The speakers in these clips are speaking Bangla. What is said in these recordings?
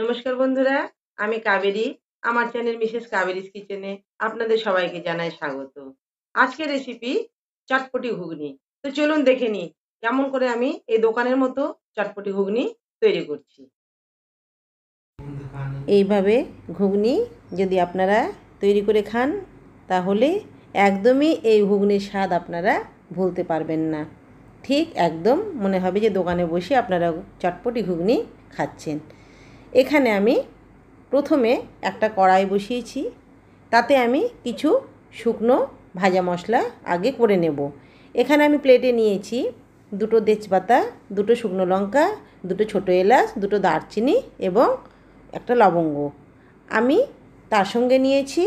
নমস্কার বন্ধুরা আমি কাবেরি আমার চ্যানেল মিসেস কাবেরিস কিচেনে আপনাদের সবাইকে জানাই স্বাগত আজকের রেসিপি চটপটি ঘুগনি তো চলুন দেখে নিই কেমন করে আমি এই দোকানের মতো চটপটি ঘুগনি তৈরি করছি এইভাবে ঘুগনি যদি আপনারা তৈরি করে খান তাহলে একদমই এই ঘুগনির স্বাদ আপনারা ভুলতে পারবেন না ঠিক একদম মনে হবে যে দোকানে বসে আপনারা চটপটি ঘুগনি খাচ্ছেন এখানে আমি প্রথমে একটা কড়াই বসিয়েছি তাতে আমি কিছু শুকনো ভাজা মশলা আগে করে নেব এখানে আমি প্লেটে নিয়েছি দুটো তেজপাতা দুটো শুকনো লঙ্কা দুটো ছোটো এলাচ দুটো দারচিনি এবং একটা লবঙ্গ আমি তার সঙ্গে নিয়েছি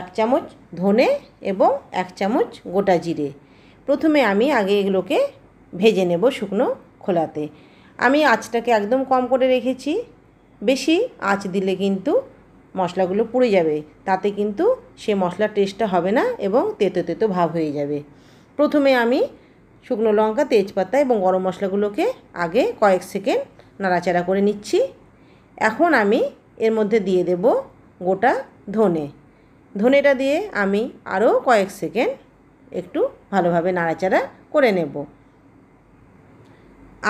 এক চামচ ধনে এবং এক চামচ গোটা জিরে প্রথমে আমি আগে এগুলোকে ভেজে নেব শুকনো খোলাতে আমি আঁচটাকে একদম কম করে রেখেছি বেশি আঁচ দিলে কিন্তু মশলাগুলো পুড়ে যাবে তাতে কিন্তু সে মশলার টেস্টটা হবে না এবং তেতো তেতো ভাব হয়ে যাবে প্রথমে আমি শুকনো লঙ্কা তেজপাতা এবং গরম মশলাগুলোকে আগে কয়েক সেকেন্ড নাড়াচাড়া করে নিচ্ছি এখন আমি এর মধ্যে দিয়ে দেব গোটা ধনে ধনেটা দিয়ে আমি আরও কয়েক সেকেন্ড একটু ভালোভাবে নাড়াচাড়া করে নেব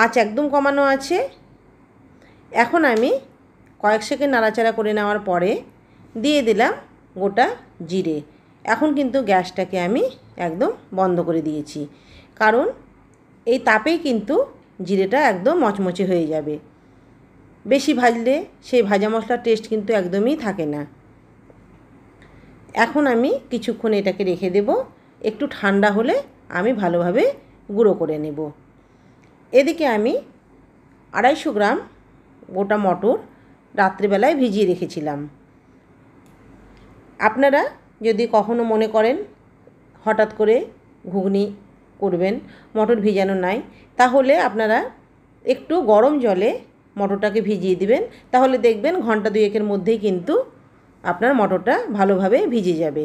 আঁচ একদম কমানো আছে এখন আমি কয়েক সেকেন্ড নাড়াচাড়া করে নেওয়ার পরে দিয়ে দিলাম গোটা জিরে এখন কিন্তু গ্যাসটাকে আমি একদম বন্ধ করে দিয়েছি কারণ এই তাপেই কিন্তু জিরেটা একদম মচমচে হয়ে যাবে বেশি ভাজলে সেই ভাজা মশলার টেস্ট কিন্তু একদমই থাকে না এখন আমি কিছুক্ষণ এটাকে রেখে দেব একটু ঠান্ডা হলে আমি ভালোভাবে গুঁড়ো করে নেব এদিকে আমি আড়াইশো গ্রাম গোটা মটর রাত্রেবেলায় ভিজিয়ে রেখেছিলাম আপনারা যদি কখনো মনে করেন হঠাৎ করে ঘুগনি করবেন মটর ভিজানো নাই তাহলে আপনারা একটু গরম জলে মটরটাকে ভিজিয়ে দিবেন তাহলে দেখবেন ঘন্টা দুয়েকের মধ্যেই কিন্তু আপনার মটরটা ভালোভাবে ভিজে যাবে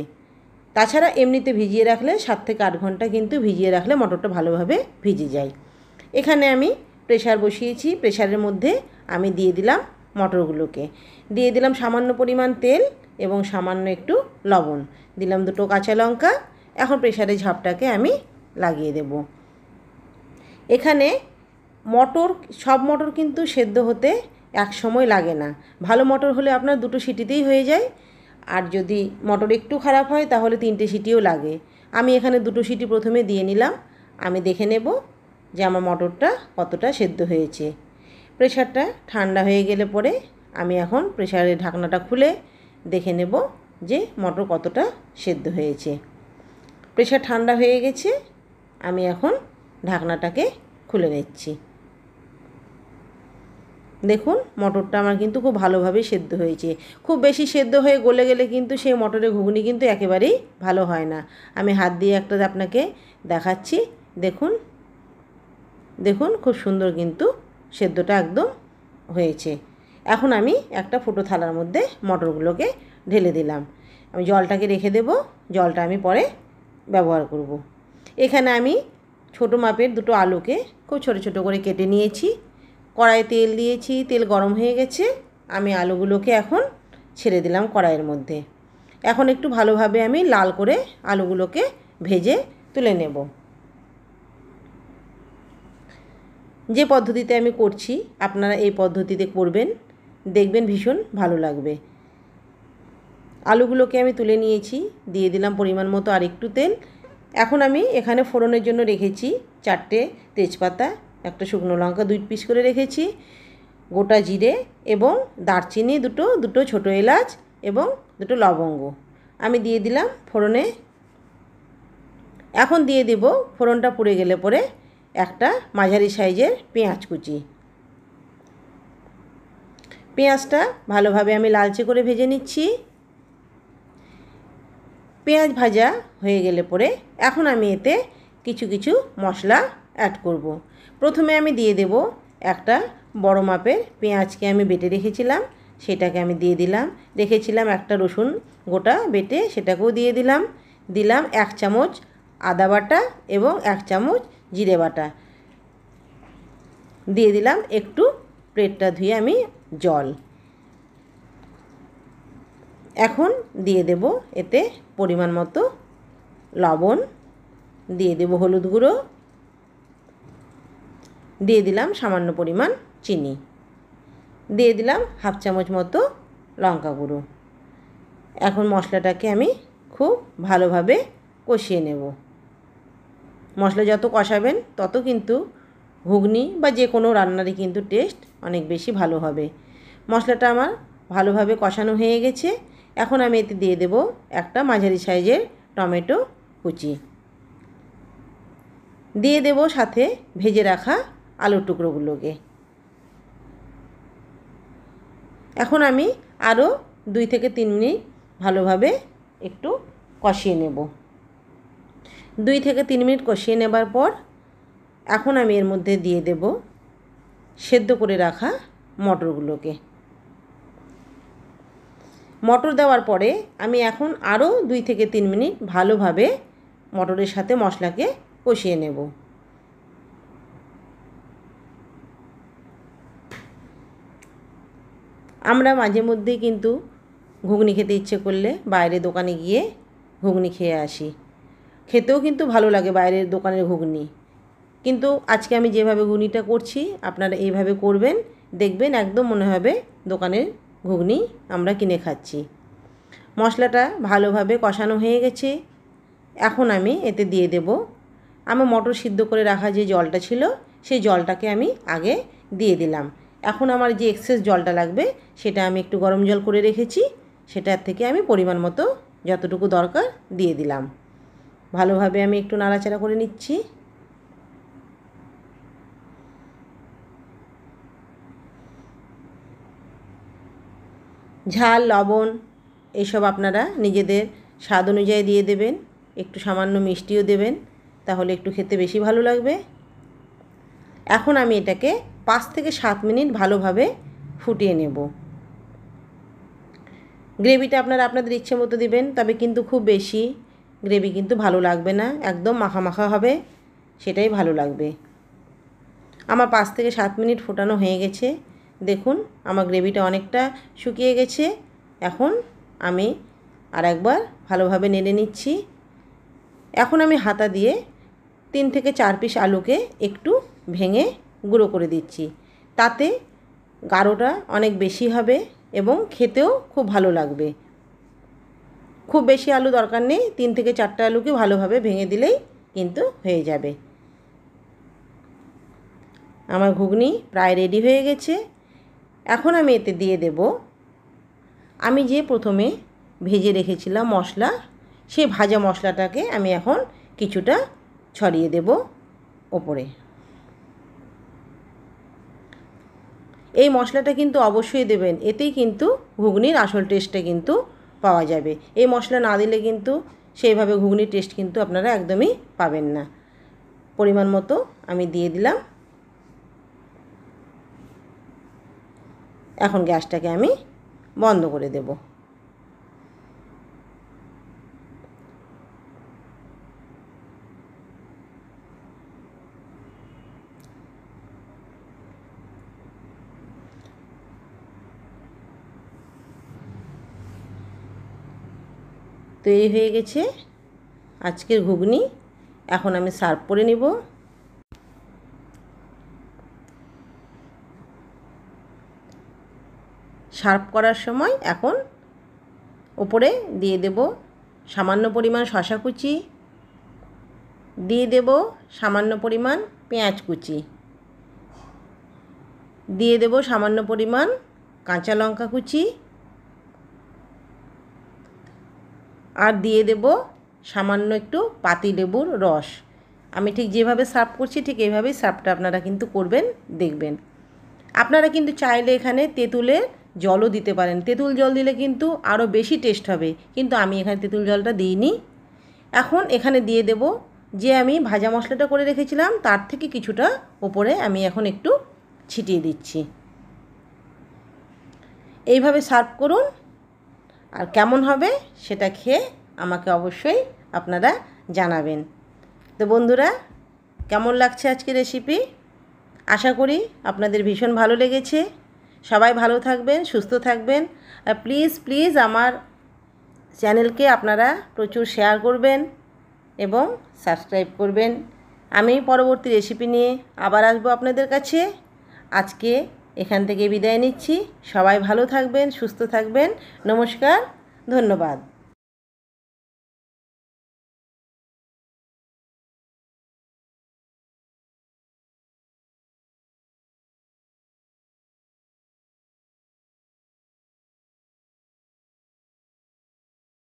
তাছাড়া এমনিতে ভিজিয়ে রাখলে সাত থেকে আট ঘন্টা কিন্তু ভিজিয়ে রাখলে মটরটা ভালোভাবে ভিজে যায় এখানে আমি প্রেশার বসিয়েছি প্রেশারের মধ্যে আমি দিয়ে দিলাম মটরগুলোকে দিয়ে দিলাম সামান্য পরিমাণ তেল এবং সামান্য একটু লবণ দিলাম দুটো কাঁচা লঙ্কা এখন প্রেশারে ঝাপটাকে আমি লাগিয়ে দেব এখানে মটর সব মটর কিন্তু সেদ্ধ হতে এক সময় লাগে না ভালো মটর হলে আপনার দুটো সিটিতেই হয়ে যায় আর যদি মটর একটু খারাপ হয় তাহলে তিনটে সিটিও লাগে আমি এখানে দুটো সিটি প্রথমে দিয়ে নিলাম আমি দেখে নেব যে আমার মটরটা কতটা সেদ্ধ হয়েছে প্রেশারটা ঠান্ডা হয়ে গেলে পরে আমি এখন প্রেশারের ঢাকনাটা খুলে দেখে নেব যে মটর কতটা সেদ্ধ হয়েছে প্রেশার ঠান্ডা হয়ে গেছে আমি এখন ঢাকনাটাকে খুলে নিচ্ছি দেখুন মটরটা আমার কিন্তু খুব ভালোভাবেই সেদ্ধ হয়েছে খুব বেশি সেদ্ধ হয়ে গলে গেলে কিন্তু সেই মটরের ঘুগনি কিন্তু একেবারেই ভালো হয় না আমি হাত দিয়ে একটা আপনাকে দেখাচ্ছি দেখুন দেখুন খুব সুন্দর কিন্তু সেদ্ধটা একদম হয়েছে এখন আমি একটা ফুটো থালার মধ্যে মটরগুলোকে ঢেলে দিলাম আমি জলটাকে রেখে দেব জলটা আমি পরে ব্যবহার করব। এখানে আমি ছোট মাপের দুটো আলুকে খুব ছোট ছোট করে কেটে নিয়েছি কড়াই তেল দিয়েছি তেল গরম হয়ে গেছে আমি আলুগুলোকে এখন ছেড়ে দিলাম কড়াইয়ের মধ্যে এখন একটু ভালোভাবে আমি লাল করে আলুগুলোকে ভেজে তুলে নেব যে পদ্ধতিতে আমি করছি আপনারা এই পদ্ধতিতে করবেন দেখবেন ভীষণ ভালো লাগবে আলুগুলোকে আমি তুলে নিয়েছি দিয়ে দিলাম পরিমাণ মতো আর একটু তেল এখন আমি এখানে ফোড়নের জন্য রেখেছি চারটে তেজপাতা একটা শুকনো লঙ্কা দুই পিস করে রেখেছি গোটা জিরে এবং দারচিনি দুটো দুটো ছোট এলাচ এবং দুটো লবঙ্গ আমি দিয়ে দিলাম ফোড়নে এখন দিয়ে দেব ফোড়নটা পুড়ে গেলে পরে একটা মাঝারি সাইজের পেঁয়াজ কুচি পেঁয়াজটা ভালোভাবে আমি লালচে করে ভেজে নিচ্ছি পেঁয়াজ ভাজা হয়ে গেলে পরে এখন আমি এতে কিছু কিছু মশলা অ্যাড করব। প্রথমে আমি দিয়ে দেব একটা বড় মাপের পেঁয়াজকে আমি বেটে রেখেছিলাম সেটাকে আমি দিয়ে দিলাম রেখেছিলাম একটা রসুন গোটা বেটে সেটাকেও দিয়ে দিলাম দিলাম এক চামচ আদা বাটা এবং এক চামচ জিরে বাটা দিয়ে দিলাম একটু প্লেটটা ধুয়ে আমি জল এখন দিয়ে দেব এতে পরিমাণ মতো লবণ দিয়ে দেব হলুদ গুঁড়ো দিয়ে দিলাম সামান্য পরিমাণ চিনি দিয়ে দিলাম হাফ চামচ মতো লঙ্কা গুঁড়ো এখন মশলাটাকে আমি খুব ভালোভাবে কষিয়ে নেব মশলা যত কষাবেন তত কিন্তু ঘুগনি বা যে কোনো রান্নারই কিন্তু টেস্ট অনেক বেশি ভালো হবে মশলাটা আমার ভালোভাবে কষানো হয়ে গেছে এখন আমি এতে দিয়ে দেব একটা মাঝারি সাইজের টমেটো কুচি দিয়ে দেব সাথে ভেজে রাখা আলুর টুকরোগুলোকে এখন আমি আরও দুই থেকে তিন মিনিট ভালোভাবে একটু কষিয়ে নেবো দুই থেকে তিন মিনিট কষিয়ে নেবার পর এখন আমি এর মধ্যে দিয়ে দেব সেদ্ধ করে রাখা মটরগুলোকে মটর দেওয়ার পরে আমি এখন আরও দুই থেকে তিন মিনিট ভালোভাবে মটরের সাথে মশলাকে কষিয়ে নেব আমরা মাঝে মধ্যেই কিন্তু ঘুগনি খেতে ইচ্ছে করলে বাইরে দোকানে গিয়ে ঘুগনি খেয়ে আসি খেতেও কিন্তু ভালো লাগে বাইরের দোকানের ঘুগনি কিন্তু আজকে আমি যেভাবে ঘুগনিটা করছি আপনারা এইভাবে করবেন দেখবেন একদম মনে হবে দোকানের ঘুগনি আমরা কিনে খাচ্ছি মশলাটা ভালোভাবে কষানো হয়ে গেছে এখন আমি এতে দিয়ে দেব আমি মটর সিদ্ধ করে রাখা যে জলটা ছিল সেই জলটাকে আমি আগে দিয়ে দিলাম এখন আমার যে এক্সেস জলটা লাগবে সেটা আমি একটু গরম জল করে রেখেছি সেটার থেকে আমি পরিমাণ মতো যতটুকু দরকার দিয়ে দিলাম ভালোভাবে আমি একটু নাড়াচাড়া করে নিচ্ছি ঝাল লবণ এসব আপনারা নিজেদের স্বাদ অনুযায়ী দিয়ে দেবেন একটু সামান্য মিষ্টিও দেবেন তাহলে একটু খেতে বেশি ভালো লাগবে এখন আমি এটাকে পাঁচ থেকে সাত মিনিট ভালোভাবে ফুটিয়ে নেব গ্রেভিটা আপনারা আপনাদের ইচ্ছে মতো দিবেন তবে কিন্তু খুব বেশি গ্রেভি কিন্তু ভালো লাগবে না একদম মাখা মাখা হবে সেটাই ভালো লাগবে আমার পাঁচ থেকে সাত মিনিট ফোটানো হয়ে গেছে দেখুন আমার গ্রেভিটা অনেকটা শুকিয়ে গেছে এখন আমি আর একবার ভালোভাবে নেড়ে নিচ্ছি এখন আমি হাতা দিয়ে তিন থেকে চার পিস আলুকে একটু ভেঙে গুঁড়ো করে দিচ্ছি তাতে গাঢ়টা অনেক বেশি হবে এবং খেতেও খুব ভালো লাগবে খুব বেশি আলু দরকার নেই তিন থেকে চারটা আলুকে ভালোভাবে ভেঙে দিলেই কিন্তু হয়ে যাবে আমার ঘুগনি প্রায় রেডি হয়ে গেছে এখন আমি এতে দিয়ে দেব আমি যে প্রথমে ভেজে রেখেছিলাম মশলা সেই ভাজা মশলাটাকে আমি এখন কিছুটা ছড়িয়ে দেব ওপরে এই মশলাটা কিন্তু অবশ্যই দেবেন এতেই কিন্তু ঘুগনির আসল টেস্টটা কিন্তু পাওয়া যাবে এই মশলা না দিলে কিন্তু সেইভাবে ঘুগনি টেস্ট কিন্তু আপনারা একদমই পাবেন না পরিমাণ মতো আমি দিয়ে দিলাম এখন গ্যাসটাকে আমি বন্ধ করে দেবো তৈরি হয়ে গেছে আজকের ঘুগনি এখন আমি সার্ভ করে নেব সার্ভ করার সময় এখন ওপরে দিয়ে দেব সামান্য পরিমাণ শশা কুচি দিয়ে দেব সামান্য পরিমাণ পেঁয়াজ কুচি দিয়ে দেব সামান্য পরিমাণ কাঁচা লঙ্কা কুচি আর দিয়ে দেব সামান্য একটু পাতিলেবুর রস আমি ঠিক যেভাবে সার্ভ করছি ঠিক এইভাবেই সার্ভটা আপনারা কিন্তু করবেন দেখবেন আপনারা কিন্তু চাইলে এখানে তেঁতুলে জলও দিতে পারেন তেঁতুল জল দিলে কিন্তু আরও বেশি টেস্ট হবে কিন্তু আমি এখানে তেঁতুল জলটা দিইনি এখন এখানে দিয়ে দেব যে আমি ভাজা মশলাটা করে রেখেছিলাম তার থেকে কিছুটা ওপরে আমি এখন একটু ছিটিয়ে দিচ্ছি এইভাবে সার্ভ করুন আর কেমন হবে সেটা খেয়ে আমাকে অবশ্যই আপনারা জানাবেন তো বন্ধুরা কেমন লাগছে আজকে রেসিপি আশা করি আপনাদের ভীষণ ভালো লেগেছে সবাই ভালো থাকবেন সুস্থ থাকবেন আর প্লিজ প্লিজ আমার চ্যানেলকে আপনারা প্রচুর শেয়ার করবেন এবং সাবস্ক্রাইব করবেন আমি পরবর্তী রেসিপি নিয়ে আবার আসবো আপনাদের কাছে আজকে এখান থেকে বিদায় নিচ্ছি সবাই ভালো থাকবেন সুস্থ থাকবেন নমস্কার ধন্যবাদ